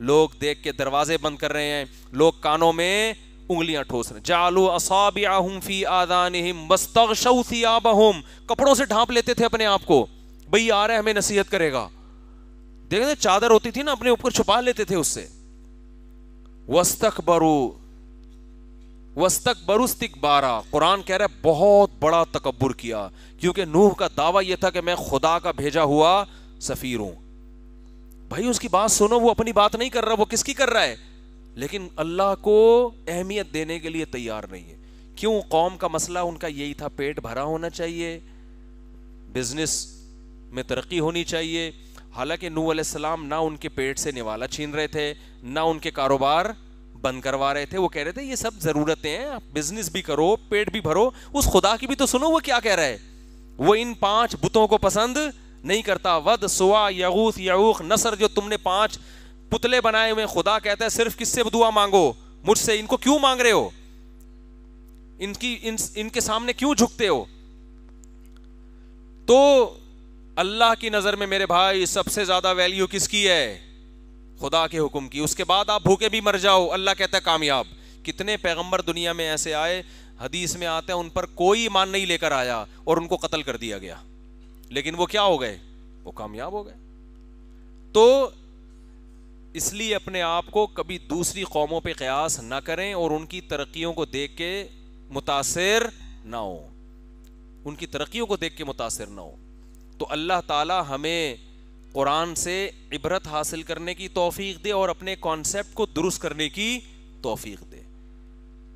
लोग देख के दरवाजे बंद कर रहे हैं लोग कानों में उंगलियां ठोस रहे जालू असाबी आदानीम कपड़ों से ढांप लेते थे अपने आप को भाई आ रहा है हमें नसीहत करेगा देखते चादर होती थी ना अपने ऊपर छुपा लेते थे उससे वस्तक बरु वस्तक बरुस्तिक बारा कुरान कह रहा है बहुत बड़ा तकबर किया क्योंकि नूह का दावा यह था कि मैं खुदा का भेजा हुआ सफ़ीर हूं भाई उसकी बात सुनो वो अपनी बात नहीं कर रहा वो किसकी कर रहा है लेकिन अल्लाह को अहमियत देने के लिए तैयार नहीं है क्यों कौम का मसला उनका यही था पेट भरा होना चाहिए बिजनेस में तरक्की होनी चाहिए हालांकि नू सलाम ना उनके पेट से निवाला छीन रहे थे ना उनके कारोबार बंद करवा रहे थे वो कह रहे थे ये सब ज़रूरतें हैं बिजनेस भी करो पेट भी भरो उस खुदा की भी तो सुनो वो क्या कह रहा है वो इन पांच बुतों को पसंद नहीं करता वद सुआ यगूथ यूख नसर जो तुमने पांच पुतले बनाए हुए खुदा कहता है सिर्फ किससे दुआ मांगो मुझसे इनको क्यों मांग रहे हो इनकी इन इनके सामने क्यों झुकते हो तो अल्लाह की नज़र में मेरे भाई सबसे ज़्यादा वैल्यू किसकी है खुदा के हुक्म की उसके बाद आप भूखे भी मर जाओ अल्लाह कहता है कामयाब कितने पैगंबर दुनिया में ऐसे आए हदीस में आते हैं उन पर कोई ईमान नहीं लेकर आया और उनको कत्ल कर दिया गया लेकिन वो क्या हो गए वो कामयाब हो गए तो इसलिए अपने आप को कभी दूसरी कौमों पे कयास ना करें और उनकी तरक्कियों को देख के मुतासर ना हो उनकी तरक्कियों को देख के मुतासर ना हो तो अल्लाह ताला हमें कुरान से इबरत हासिल करने की तोफ़ी दे और अपने कॉन्सेप्ट को दुरुस्त करने की तोफ़ी दे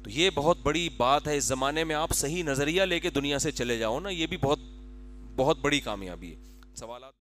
तो ये बहुत बड़ी बात है इस ज़माने में आप सही नज़रिया लेके दुनिया से चले जाओ ना ये भी बहुत बहुत बड़ी कामयाबी है सवाल